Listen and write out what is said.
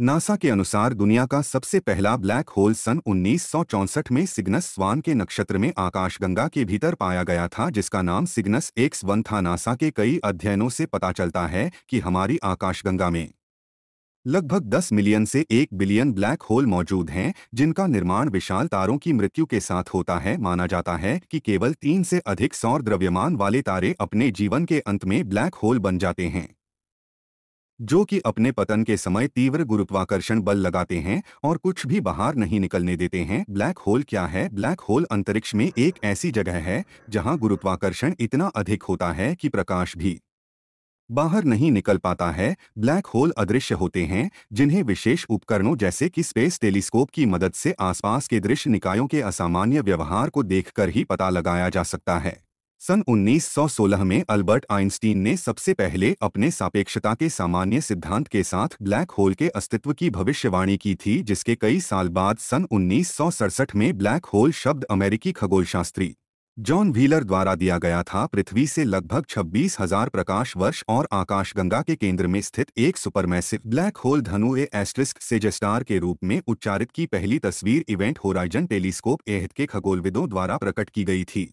NASA के अनुसार दुनिया का सबसे पहला ब्लैक होल सन उन्नीस में सिग्नस स्वान के नक्षत्र में आकाशगंगा के भीतर पाया गया था जिसका नाम सिग्नस एक्स वन था नासा के कई अध्ययनों से पता चलता है कि हमारी आकाशगंगा में लगभग 10 मिलियन से 1 बिलियन ब्लैक होल मौजूद हैं जिनका निर्माण विशाल तारों की मृत्यु के साथ होता है माना जाता है कि केवल तीन से अधिक सौर द्रव्यमान वाले तारे अपने जीवन के अंत में ब्लैक होल बन जाते हैं जो कि अपने पतन के समय तीव्र गुरुत्वाकर्षण बल लगाते हैं और कुछ भी बाहर नहीं निकलने देते हैं ब्लैक होल क्या है ब्लैक होल अंतरिक्ष में एक ऐसी जगह है जहां गुरुत्वाकर्षण इतना अधिक होता है कि प्रकाश भी बाहर नहीं निकल पाता है ब्लैक होल अदृश्य होते हैं जिन्हें विशेष उपकरणों जैसे कि स्पेस टेलीस्कोप की मदद से आसपास के दृश्य निकायों के असामान्य व्यवहार को देखकर ही पता लगाया जा सकता है सन 1916 में अल्बर्ट आइंस्टीन ने सबसे पहले अपने सापेक्षता के सामान्य सिद्धांत के साथ ब्लैक होल के अस्तित्व की भविष्यवाणी की थी जिसके कई साल बाद सन उन्नीस में ब्लैक होल शब्द अमेरिकी खगोलशास्त्री जॉन व्हीलर द्वारा दिया गया था पृथ्वी से लगभग छब्बीस हजार प्रकाश वर्ष और आकाशगंगा के केंद्र में स्थित एक सुपरमैसिव ब्लैक होल धनु ए एस्ट्रिस्क सेजेस्टार के रूप में उच्चारित की पहली तस्वीर इवेंट होराइजन टेलीस्कोप एहत के खगोलविदों द्वारा प्रकट की गई थी